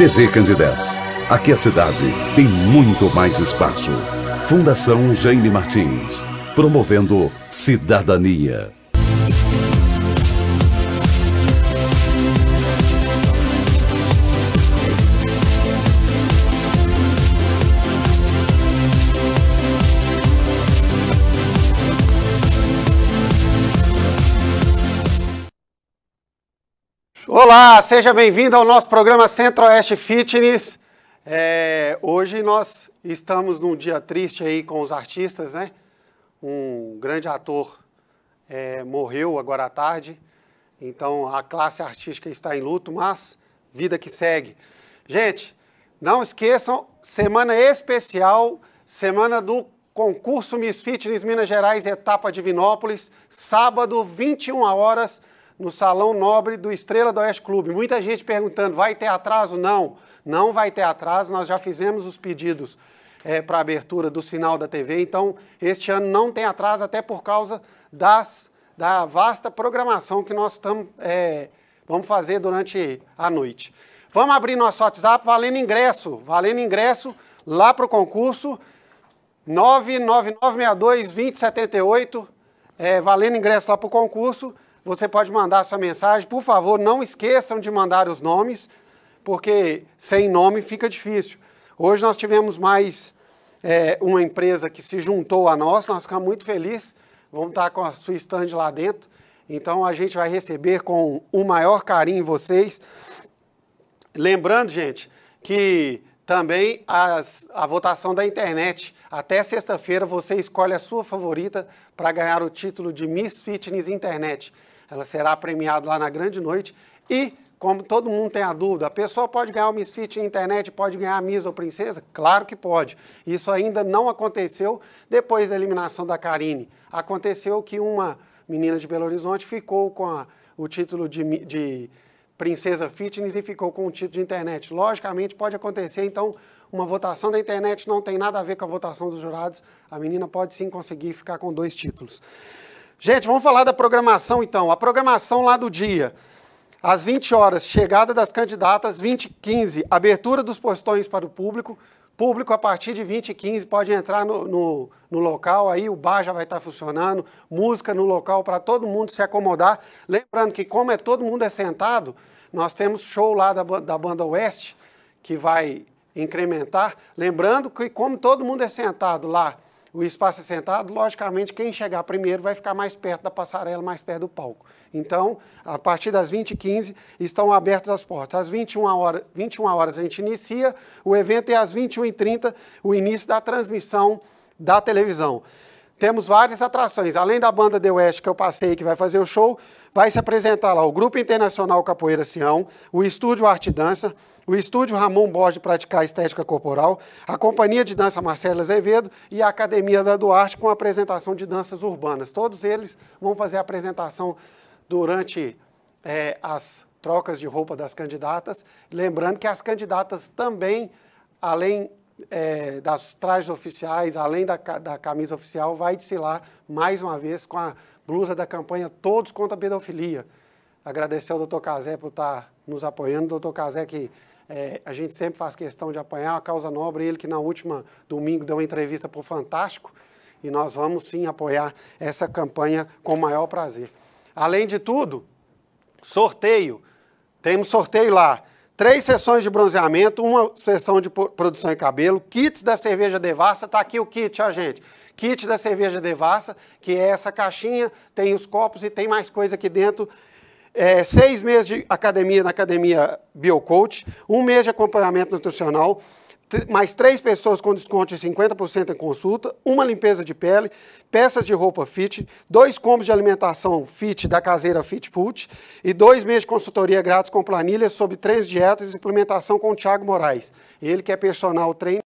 TV Candidez. Aqui a cidade tem muito mais espaço. Fundação Jaime Martins. Promovendo cidadania. Olá, seja bem-vindo ao nosso programa Centro-Oeste Fitness. É, hoje nós estamos num dia triste aí com os artistas, né? Um grande ator é, morreu agora à tarde, então a classe artística está em luto, mas vida que segue. Gente, não esqueçam, semana especial, semana do concurso Miss Fitness Minas Gerais, etapa Divinópolis, sábado, 21 horas, no Salão Nobre do Estrela do Oeste Clube. Muita gente perguntando, vai ter atraso? Não, não vai ter atraso, nós já fizemos os pedidos é, eh, para abertura do sinal da TV, então este ano não tem atraso, até por causa das, da vasta programação que nós estamos é, eh, vamos fazer durante a noite. Vamos abrir nosso WhatsApp valendo ingresso, valendo ingresso lá para o concurso, 99962 2078, é, valendo ingresso lá para o concurso. Você pode mandar sua mensagem. Por favor, não esqueçam de mandar os nomes, porque sem nome fica difícil. Hoje nós tivemos mais é, uma empresa que se juntou a nós, nós ficamos muito felizes. Vamos estar com a sua stand lá dentro. Então a gente vai receber com o maior carinho vocês. Lembrando, gente, que também as, a votação da internet. Até sexta-feira você escolhe a sua favorita para ganhar o título de Miss Fitness Internet. Ela será premiada lá na grande noite e como todo mundo tem a dúvida, a pessoa pode ganhar o Misfit na internet, pode ganhar a Miss ou Princesa? Claro que pode. Isso ainda não aconteceu depois da eliminação da Karine. Aconteceu que uma menina de Belo Horizonte ficou com a, o título de, de Princesa Fitness e ficou com o título de internet. Logicamente, pode acontecer, então, uma votação da internet não tem nada a ver com a votação dos jurados. A menina pode sim conseguir ficar com dois títulos. Gente, vamos falar da programação então. A programação lá do dia. Às 20 horas, chegada das candidatas, 20 e 15, abertura dos postões para o público. Público a partir de 20 e 15 pode entrar no, no, no local, aí o bar já vai estar funcionando, música no local para todo mundo se acomodar. Lembrando que, como é todo mundo é sentado, nós temos show lá da, da Banda Oeste, que vai incrementar. Lembrando que, como todo mundo é sentado lá, o espaço assentado, é logicamente, quem chegar primeiro vai ficar mais perto da passarela, mais perto do palco. Então, a partir das 20h15 estão abertas as portas. Às 21 horas, 21 horas a gente inicia o evento e às 21h30 o início da transmissão da televisão temos várias atrações. Além da banda The West que eu passei, que vai fazer o show, vai se apresentar lá o Grupo Internacional Capoeira Sião, o Estúdio Arte Dança, o Estúdio Ramon Borges Praticar Estética Corporal, a Companhia de Dança Marcela Azevedo e a Academia da Duarte com apresentação de danças urbanas. Todos eles vão fazer a apresentação durante é, as trocas de roupa das candidatas. Lembrando que as candidatas também, além é, das trajes oficiais, além da, da camisa oficial, vai desfilar mais uma vez com a blusa da campanha Todos contra a Pedofilia. Agradecer ao doutor Cazé por estar nos apoiando. Doutor Cazé, que é, a gente sempre faz questão de apanhar a causa nobre, ele que na última domingo deu uma entrevista para o Fantástico, e nós vamos sim apoiar essa campanha com o maior prazer. Além de tudo, sorteio. Temos sorteio lá. Três sessões de bronzeamento, uma sessão de produção em cabelo, kits da cerveja devassa, tá aqui o kit, ó, gente. Kit da cerveja devassa, que é essa caixinha, tem os copos e tem mais coisa aqui dentro. É, seis meses de academia na academia Biocoach, um mês de acompanhamento nutricional, mais três pessoas com desconto de 50% em consulta, uma limpeza de pele, peças de roupa fit, dois combos de alimentação fit da caseira Fit Food e dois meses de consultoria grátis com planilhas sobre três dietas e suplementação com o Thiago Moraes. Ele que é personal trainer.